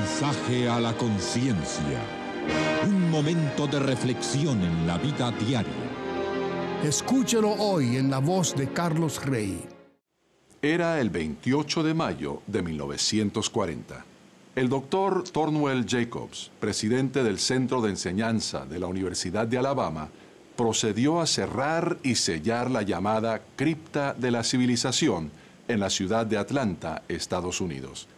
mensaje a la conciencia. Un momento de reflexión en la vida diaria. Escúchelo hoy en la voz de Carlos Rey. Era el 28 de mayo de 1940. El doctor Thornwell Jacobs, presidente del Centro de Enseñanza de la Universidad de Alabama, procedió a cerrar y sellar la llamada Cripta de la Civilización en la ciudad de Atlanta, Estados Unidos.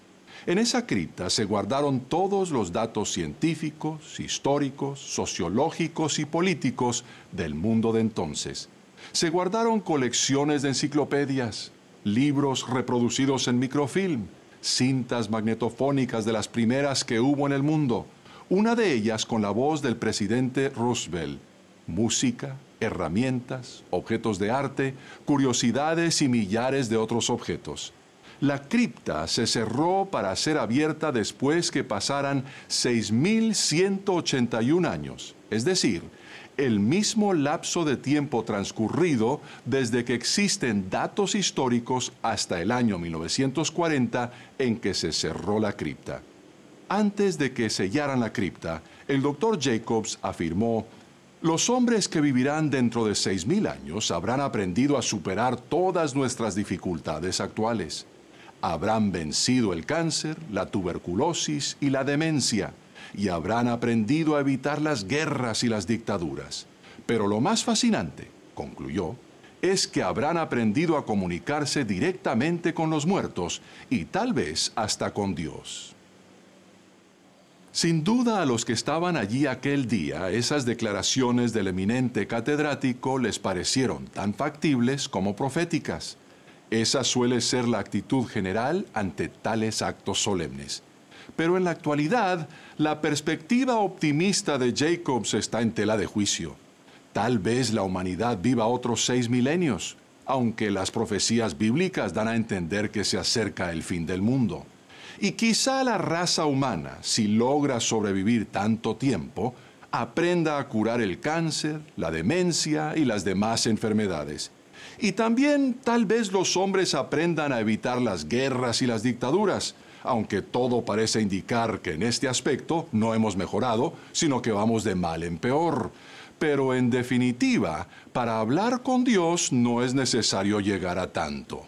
En esa cripta se guardaron todos los datos científicos, históricos, sociológicos y políticos del mundo de entonces. Se guardaron colecciones de enciclopedias, libros reproducidos en microfilm, cintas magnetofónicas de las primeras que hubo en el mundo, una de ellas con la voz del presidente Roosevelt, música, herramientas, objetos de arte, curiosidades y millares de otros objetos. La cripta se cerró para ser abierta después que pasaran 6.181 años, es decir, el mismo lapso de tiempo transcurrido desde que existen datos históricos hasta el año 1940 en que se cerró la cripta. Antes de que sellaran la cripta, el doctor Jacobs afirmó, los hombres que vivirán dentro de 6.000 años habrán aprendido a superar todas nuestras dificultades actuales habrán vencido el cáncer, la tuberculosis y la demencia, y habrán aprendido a evitar las guerras y las dictaduras. Pero lo más fascinante, concluyó, es que habrán aprendido a comunicarse directamente con los muertos y tal vez hasta con Dios. Sin duda a los que estaban allí aquel día, esas declaraciones del eminente catedrático les parecieron tan factibles como proféticas. Esa suele ser la actitud general ante tales actos solemnes. Pero en la actualidad, la perspectiva optimista de Jacobs está en tela de juicio. Tal vez la humanidad viva otros seis milenios, aunque las profecías bíblicas dan a entender que se acerca el fin del mundo. Y quizá la raza humana, si logra sobrevivir tanto tiempo, aprenda a curar el cáncer, la demencia y las demás enfermedades. Y también tal vez los hombres aprendan a evitar las guerras y las dictaduras, aunque todo parece indicar que en este aspecto no hemos mejorado, sino que vamos de mal en peor. Pero en definitiva, para hablar con Dios no es necesario llegar a tanto.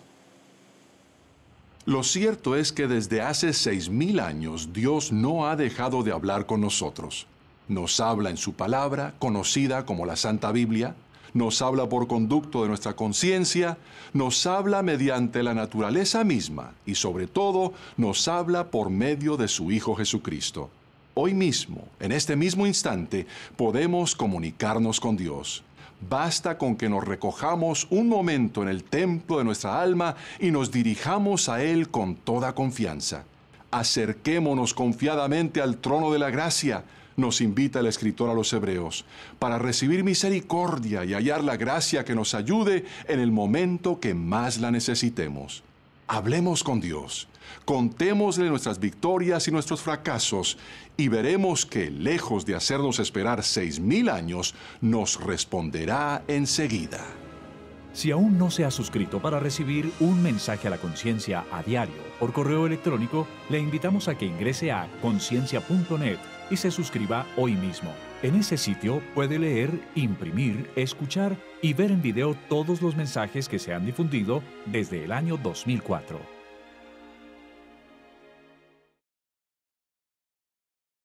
Lo cierto es que desde hace seis años Dios no ha dejado de hablar con nosotros. Nos habla en su palabra, conocida como la Santa Biblia, nos habla por conducto de nuestra conciencia, nos habla mediante la naturaleza misma y sobre todo nos habla por medio de su Hijo Jesucristo. Hoy mismo, en este mismo instante, podemos comunicarnos con Dios. Basta con que nos recojamos un momento en el templo de nuestra alma y nos dirijamos a Él con toda confianza. Acerquémonos confiadamente al trono de la gracia nos invita el escritor a los hebreos, para recibir misericordia y hallar la gracia que nos ayude en el momento que más la necesitemos. Hablemos con Dios, contémosle nuestras victorias y nuestros fracasos y veremos que, lejos de hacernos esperar seis mil años, nos responderá enseguida. Si aún no se ha suscrito para recibir un mensaje a la conciencia a diario por correo electrónico, le invitamos a que ingrese a conciencia.net y se suscriba hoy mismo. En ese sitio puede leer, imprimir, escuchar y ver en video todos los mensajes que se han difundido desde el año 2004.